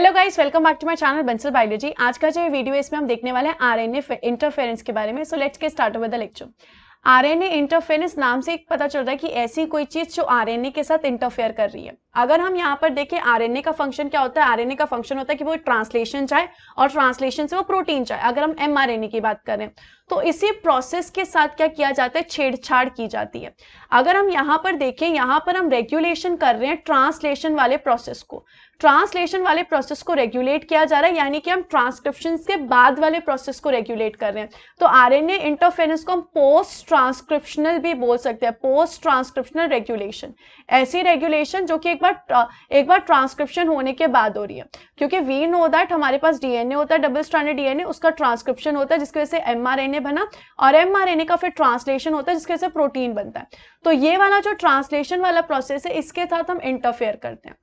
hello guys welcome back to my channel Bansal biology आज का जो वीडियो है इसमें हम देखने वाले हैं आरएनए इंटरफेरेंस के बारे में सो लेट्स के start with the lecture RNA interference नाम से एक पता चल रहा है कि ऐसी कोई चीज जो आरएनए के साथ इंटरफेयर कर रही है अगर हम यहाँ पर देखें आरएनए का फंक्शन क्या होता है आरएनए का फंक्शन होता है कि वो ट्रांसलेशन चाहे और ट्रांसलेशन से वो प्रोटीन चाहे अगर हम एमआरएनए की बात करें तो इसी प्रोसेस के साथ क्या किया जाता है छेड़छाड़ की जाती है अगर हम यहाँ पर देखें यहाँ पर हम रेगुलेशन कर रहे हैं ट्रांसलेशन वाले प्रोसेस को ट्रांसलेशन वाले प्रोसेस को रेगुलेट किया जा रहा है यानी कि हम ट्रांसक्रिप्शन के बाद वाले प्रोसेस को रेगुलेट कर रहे हैं तो आर एन इंटरफेरेंस को हम पोस्ट ट्रांसक्रिप्शनल भी बोल सकते हैं पोस्ट ट्रांसक्रिप्शनल रेगुलेशन ऐसी रेगुलेशन जो कि एक बार एक बार ट्रांसक्रिप्शन होने के बाद हो रही है क्योंकि वी नो दैट हमारे पास डीएनए होता है डबल स्टैंडर्ड डीएनए उसका ट्रांसक्रिप्शन होता है जिसकी वजह से एमआरएनए बना और एमआरएनए का फिर ट्रांसलेशन होता है जिसकी वजह से प्रोटीन बनता है तो ये वाला जो ट्रांसलेशन वाला प्रोसेस है इसके साथ हम इंटरफेयर करते हैं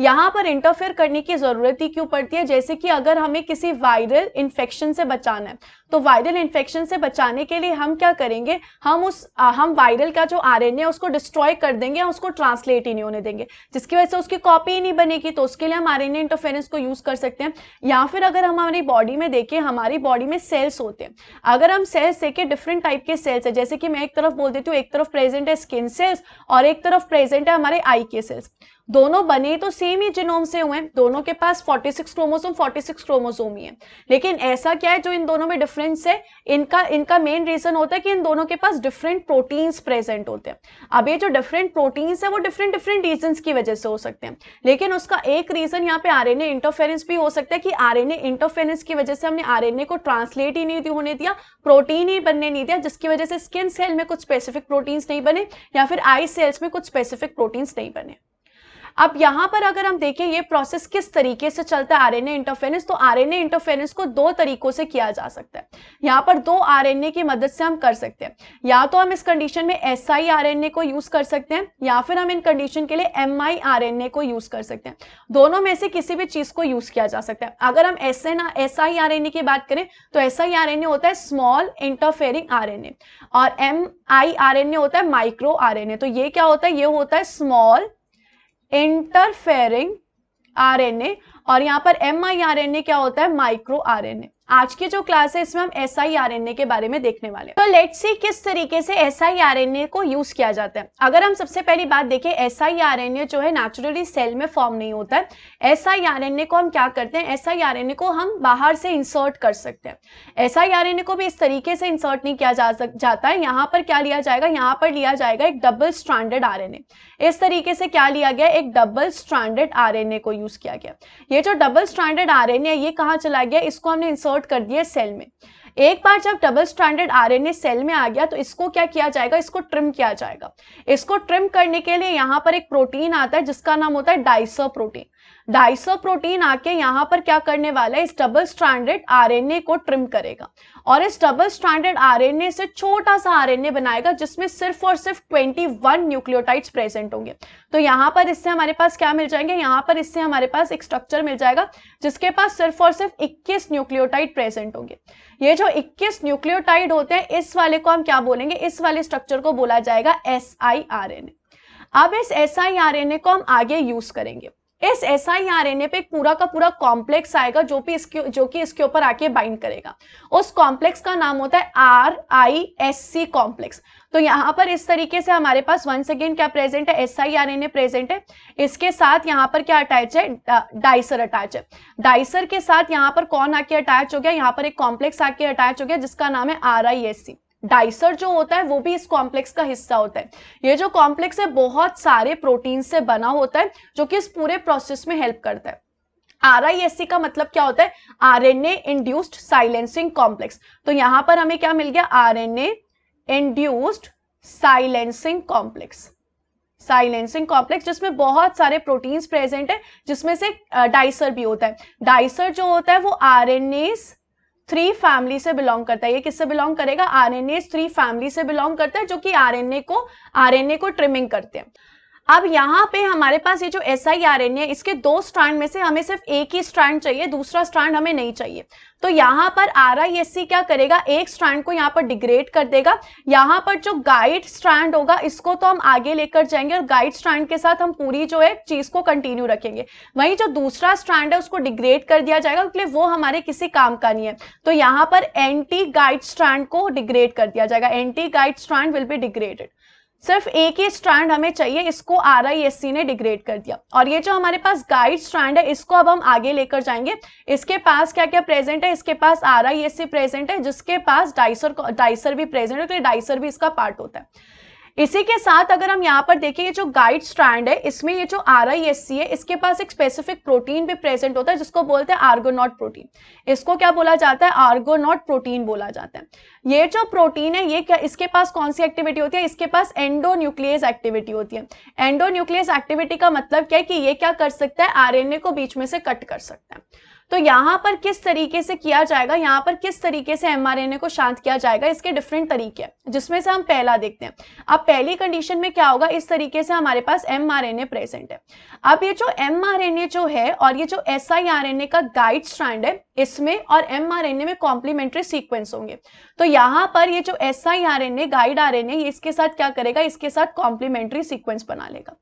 यहाँ पर इंटरफेयर करने की ज़रूरत ही क्यों पड़ती है जैसे कि अगर हमें किसी वायरल इन्फेक्शन से बचाना है तो वायरल इन्फेक्शन से बचाने के लिए हम क्या करेंगे हम उस आ, हम वायरल का जो आर है उसको डिस्ट्रॉय कर देंगे या उसको ट्रांसलेट ही नहीं होने देंगे जिसकी वजह से उसकी कॉपी ही नहीं बनेगी तो उसके लिए हम आर एन इंटरफेरेंस को यूज कर सकते हैं या फिर अगर हम हमारी बॉडी में देखें हमारी बॉडी में सेल्स होते हैं अगर हम सेल्स देखें डिफरेंट टाइप के सेल्स है जैसे कि मैं एक तरफ बोल देती हूँ एक तरफ प्रेजेंट है स्किन सेल्स और एक तरफ प्रेजेंट है हमारे आई के सेल्स दोनों बने तो सेम ही जिनोम से हुए हैं दोनों के पास 46 क्रोमोसोम 46 क्रोमोसोम ही है लेकिन ऐसा क्या है जो इन दोनों में डिफरेंस है इनका इनका मेन रीजन होता है कि इन दोनों के पास डिफरेंट प्रोटीन्स प्रेजेंट होते हैं अब ये जो डिफरेंट प्रोटीन्स है वो डिफरेंट डिफरेंट रीजन की वजह से हो सकते हैं लेकिन उसका एक रीजन यहाँ पे आर इंटरफेरेंस भी हो सकता है कि आर इंटरफेरेंस की वजह से हमने आर को ट्रांसलेट ही नहीं होने दिया प्रोटीन ही बनने नहीं दिया जिसकी वजह से स्किन सेल में कुछ स्पेसिफिक प्रोटीन्स नहीं बने या फिर आई सेल्स में कुछ स्पेसिफिक प्रोटीन्स नहीं बने अब यहाँ पर अगर हम देखें ये प्रोसेस किस तरीके से चलता है आरएनए इंटरफेरेंस तो आरएनए इंटरफेरेंस को दो तरीकों से किया जा सकता है यहाँ पर दो आरएनए की मदद से हम कर सकते हैं या तो हम इस कंडीशन में S I R N A को यूज कर सकते हैं या फिर हम इन कंडीशन के लिए M I R N A को यूज कर सकते हैं दोनों में से किसी भी चीज को यूज किया जा सकता है अगर हम S N S I R N A की बात करें तो S I R N A होता है small interfering R N A और M I R N A होता है माइक्रो आर एन ए तो ये क्या होता है ये होता है स्मॉल इंटरफेयरिंग आरएनए और यहां पर M I R N A क्या होता है माइक्रो आरएनए आज की जो क्लास है इसमें हम एस आई के बारे में देखने वाले हैं तो लेट्स सी किस तरीके से एस आई को यूज किया जाता है अगर हम सबसे पहली बात देखें एस आई जो है नेचुरली सेल में फॉर्म नहीं होता है एस आई को हम क्या करते हैं एस आई को हम बाहर से इंसर्ट कर सकते हैं एस आई को भी इस तरीके से इंसर्ट नहीं किया जा सक जाता है यहाँ पर क्या लिया जाएगा यहाँ पर लिया जाएगा एक डबल स्ट्रांडेड आर इस तरीके से क्या लिया गया एक डबल स्ट्रांडेड आर को यूज किया गया ये जो डबल स्ट्रांडेड आर ए ये कहाँ चला गया इसको हमने इंसर्ट इंसर्ट कर दिया सेल में एक बार जब डबल एन आरएनए सेल में आ गया तो इसको क्या किया जाएगा इसको ट्रिम किया जाएगा इसको ट्रिम करने के लिए यहाँ पर एक प्रोटीन आता है जिसका नाम होता है डाइसर प्रोटीन डाइसो प्रोटीन आके यहाँ पर क्या करने वाला है इस डबल स्टैंडर्ड आरएनए को ट्रिम करेगा और इस डबल स्टैंडर्ड आरएनए से छोटा सा आरएनए बनाएगा जिसमें सिर्फ और सिर्फ 21 न्यूक्लियोटाइड्स प्रेजेंट होंगे तो यहाँ पर इससे हमारे पास क्या मिल जाएंगे यहाँ पर इससे हमारे पास एक स्ट्रक्चर मिल जाएगा जिसके पास सिर्फ और सिर्फ इक्कीस न्यूक्लियोटाइड प्रेजेंट होंगे ये जो इक्कीस न्यूक्लियोटाइड होते हैं इस वाले को हम क्या बोलेंगे इस वाले स्ट्रक्चर को बोला जाएगा एस अब इस एस को हम आगे यूज करेंगे इस S I R N A पे पूरा का पूरा कॉम्प्लेक्स आएगा जो भी इसके जो कि इसके ऊपर आके बाइंड करेगा उस कॉम्प्लेक्स का नाम होता है R I S C complex तो यहाँ पर इस तरीके से हमारे पास वंस अगेन क्या प्रेजेंट है S I R N A present है इसके साथ यहाँ पर क्या अटैच है डाइसर अटैच है डाइसर के साथ यहाँ पर कौन आके अटैच हो गया यहाँ पर एक कॉम्प्लेक्स आके अटैच हो गया जिसका नाम है R I S C dicer जो होता है वो भी इस कॉम्प्लेक्स का हिस्सा होता है ये जो कॉम्प्लेक्स है बहुत सारे प्रोटीन से बना होता है जो कि इस पूरे प्रोसेस में हेल्प करता है आरआईएससी का मतलब क्या होता है आरएनए इंड्यूस्ड साइलेंसिंग कॉम्प्लेक्स तो यहां पर हमें क्या मिल गया RNA induced silencing complex silencing complex जिसमें बहुत सारे प्रोटीन्स प्रेजेंट है जिसमें से डाइसर भी होता है डाइसर जो होता है वो R N S three family से बिलोंग करता है ये किससे बिलोंग करेगा आरएनए थ्री फैमिली से बिलोंग करता है जो कि आरएनए को आरएनए को ट्रिमिंग करते हैं अब यहाँ पे हमारे पास ये जो S I R N A इसके दो स्ट्रैंड में से हमें सिर्फ एक ही स्ट्रैंड चाहिए दूसरा स्ट्रैंड हमें नहीं चाहिए तो यहाँ पर आर आई एस सी क्या करेगा एक स्ट्रैंड को यहाँ पर डिग्रेड कर देगा यहाँ पर जो गाइड स्ट्रैंड होगा इसको तो हम आगे लेकर जाएंगे और गाइड स्ट्रैंड के साथ हम पूरी जो है चीज को कंटिन्यू रखेंगे वहीं जो दूसरा स्ट्रैंड है उसको डिग्रेड कर दिया जाएगा क्योंकि वो हमारे किसी काम का नहीं है तो यहाँ पर एंटी गाइड स्ट्रैंड को डिग्रेड कर दिया जाएगा anti guide strand will be degraded सिर्फ एक ही स्ट्रैंड हमें चाहिए इसको आर ने डिग्रेड कर दिया और ये जो हमारे पास गाइड स्ट्रैंड है इसको अब हम आगे लेकर जाएंगे इसके पास क्या क्या प्रेजेंट है इसके पास आर प्रेजेंट है जिसके पास डाइसर डाइसर भी प्रेजेंट है तो डाइसर भी इसका पार्ट होता है इसी के साथ अगर हम यहाँ पर देखें ये जो गाइड स्ट्रैंड है इसमें ये जो आर है इसके पास एक स्पेसिफिक प्रोटीन भी प्रेजेंट होता है जिसको बोलते हैं आर्गोनॉट प्रोटीन इसको क्या बोला जाता है आर्गोनॉट प्रोटीन बोला जाता है ये जो प्रोटीन है ये क्या इसके पास कौन सी एक्टिविटी होती है इसके पास एंडोन्यूक्लियस एक्टिविटी होती है एंडोन्यूक्लियस एक्टिविटी का मतलब क्या है कि ये क्या कर सकता है ए को बीच में से कट कर सकता है तो यहाँ पर किस तरीके से किया जाएगा यहां पर किस तरीके से एमआरएनए को शांत किया जाएगा इसके डिफरेंट तरीके जिसमें से हम पहला देखते हैं अब पहली कंडीशन में क्या होगा इस तरीके से हमारे पास एमआरएनए प्रेजेंट है अब ये जो एमआरएनए जो है और ये जो एस का गाइड स्टैंड है इसमें और एमआरएनए में कॉम्प्लीमेंट्री सीक्वेंस होंगे तो यहाँ पर ये जो एसआईआरएनए गाइड आर इसके साथ क्या करेगा इसके साथ कॉम्प्लीमेंट्री सीक्वेंस बना लेगा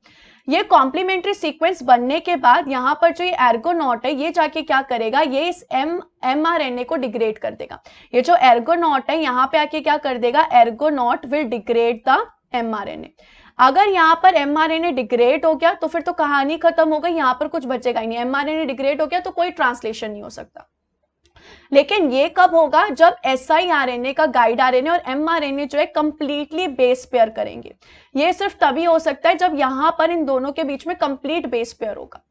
ये कॉम्प्लीमेंट्री सीक्वेंस बनने के बाद यहाँ पर जो ये एर्गोनॉट है ये जाके क्या करेगा ये इस M M R N A को डिग्रेड कर देगा ये जो एर्गोनॉट है यहाँ पे आके क्या कर देगा argonaute will degrade the M R N A अगर यहाँ पर M R N A degrade हो गया तो फिर तो कहानी खत्म हो गई यहाँ पर कुछ बचेगा ही नहीं M R N A degrade हो गया तो कोई ट्रांसलेशन नहीं हो सकता लेकिन ये कब होगा जब S I R N A का गाइड आर एन ए और एम आर एन ए जो है कंप्लीटली बेस पेयर करेंगे ये सिर्फ तभी हो सकता है जब यहां पर इन दोनों के बीच में कंप्लीट बेस पेयर होगा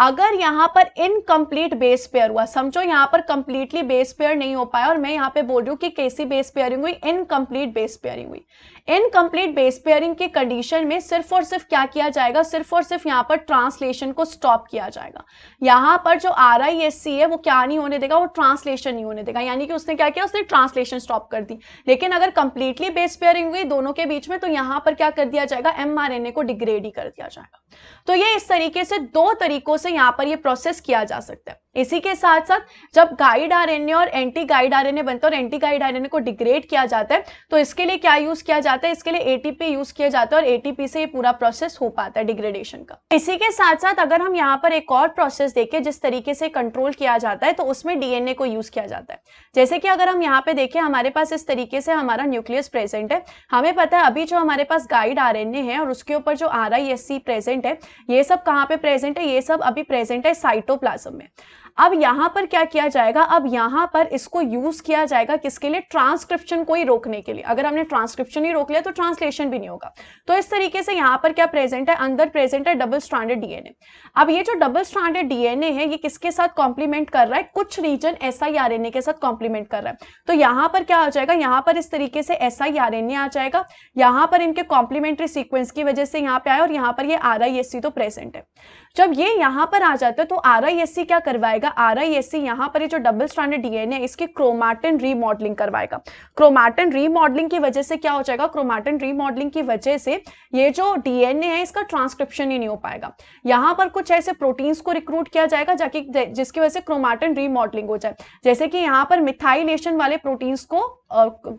अगर यहां पर इनकम्प्लीट बेस पेयर हुआ समझो यहाँ पर कंप्लीटली बेस पेयर नहीं हो पाया और मैं यहाँ पे बोल रही हूं कि कैसी बेस पेयरिंग हुई इनकम्प्लीट बेस पेयरिंग हुई इनकम्प्लीट बेस पेयरिंग की कंडीशन में सिर्फ और सिर्फ क्या किया जाएगा सिर्फ और सिर्फ यहाँ पर ट्रांसलेशन को स्टॉप किया जाएगा यहाँ पर जो आर आई एस सी है वो क्या नहीं होने देगा वो ट्रांसलेशन नहीं होने देगा यानी कि उसने क्या किया उसने ट्रांसलेशन स्टॉप कर दी लेकिन अगर कंप्लीटली बेस पेयरिंग हुई दोनों के बीच में तो यहाँ पर क्या कर दिया जाएगा एम आर एन ए को डिग्रेड ही कर दिया जाएगा तो ये इस तरीके से दो तरीकों से यहाँ पर ये प्रोसेस किया जा सकता है इसी के साथ साथ जब गाइड आरएनए और एंटी गाइड आरएनए बनता है और एंटी गाइड आरएनए को डिग्रेड किया जाता है तो इसके लिए क्या यूज किया जाता है इसके लिए एटीपी यूज किया जाता है और एटीपी से ये पूरा प्रोसेस हो पाता है डिग्रेडेशन का इसी के साथ साथ अगर हम यहाँ पर एक और प्रोसेस देखें जिस तरीके से कंट्रोल किया जाता है तो उसमें डीएनए को यूज किया जाता है जैसे कि अगर हम यहाँ पे देखें हमारे पास इस तरीके से हमारा न्यूक्लियस प्रेजेंट है हमें पता है अभी जो हमारे पास गाइड आर है और उसके ऊपर जो आर प्रेजेंट है ये सब कहाँ पे प्रेजेंट है ये सब अभी प्रेजेंट है साइटोप्लाजम में अब यहां पर क्या किया जाएगा अब यहां पर इसको यूज किया जाएगा किसके लिए ट्रांसक्रिप्शन को ही रोकने के लिए अगर हमने ट्रांसक्रिप्शन ही रोक लिया तो ट्रांसलेशन भी नहीं होगा तो इस तरीके से यहां पर क्या प्रेजेंट है अंदर प्रेजेंट है डबल स्टैंडर्ड डीएनए अब ये जो डबल स्टैंडर्ड डीएनए है ये किसके साथ कॉम्प्लीमेंट कर रहा है कुछ रीजन एस आई के साथ कॉम्प्लीमेंट कर रहा है तो यहां पर क्या आ जाएगा यहाँ पर इस तरीके से एस आई आ जाएगा यहां पर इनके कॉम्प्लीमेंट्री सीक्वेंस की वजह से यहाँ पे आए और यहाँ पर ये आर आई एस सी तो प्रेजेंट है जब ये यहाँ पर आ जाता है तो आर क्या करवाएगा आर आई यहाँ पर जो डबल स्टैंडर्ड डीएनए है इसकी क्रोमैटिन रीमॉडलिंग करवाएगा क्रोमैटिन रीमॉडलिंग की वजह से क्या हो जाएगा क्रोमैटिन रीमॉडलिंग की वजह से ये जो डीएनए है इसका ट्रांसक्रिप्शन ही नहीं हो पाएगा यहाँ पर कुछ ऐसे प्रोटीन्स को रिक्रूट किया जाएगा जाकि जिसकी वजह से क्रोमैटिन रीमॉडलिंग हो जाए जैसे कि यहाँ पर मिथाइलेशन वाले प्रोटीन्स को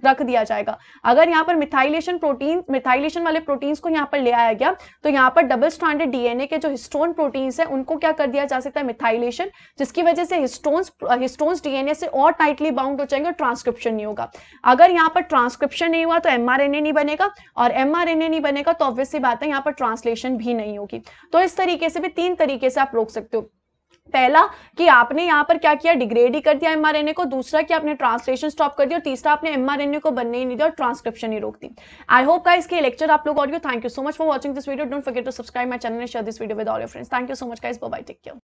रख दिया जाएगा अगर यहाँ पर मिथाइलेशन प्रोटीन मिथाइलेशन वाले प्रोटीन्स को यहाँ पर ले आया गया तो यहाँ पर डबल स्टैंडर्ड डीएनए के जो हिस्टोन प्रोटीन्स है उनको क्या कर दिया जा सकता है मिथाइलेशन जिसकी वजह से हिस्टोन्स हिस्टोन्स डीएनए से और टाइटली बाउंड हो जाएंगे और ट्रांसक्रिप्शन नहीं होगा अगर यहाँ पर ट्रांसक्रिप्शन नहीं हुआ तो एम नहीं बनेगा और एम नहीं बनेगा तो ऑब्वियसली बात है यहाँ पर ट्रांसलेशन भी नहीं होगी तो इस तरीके से भी तीन तरीके से आप रोक सकते हो पहला कि आपने यहाँ पर क्या किया डिग्रेड ही कर दिया एमआरएनए को दूसरा कि आपने ट्रांसलेशन स्टॉप कर दिया और तीसरा आपने एमआरएनए को बनने ही नहीं दिया और ट्रांसक्रिप्शन ही रोक दी आई होप का इसके लेक्चर आप लोग audio thank you so much for watching this video don't forget to subscribe my channel share this video with all friends thank you so much guys bye take care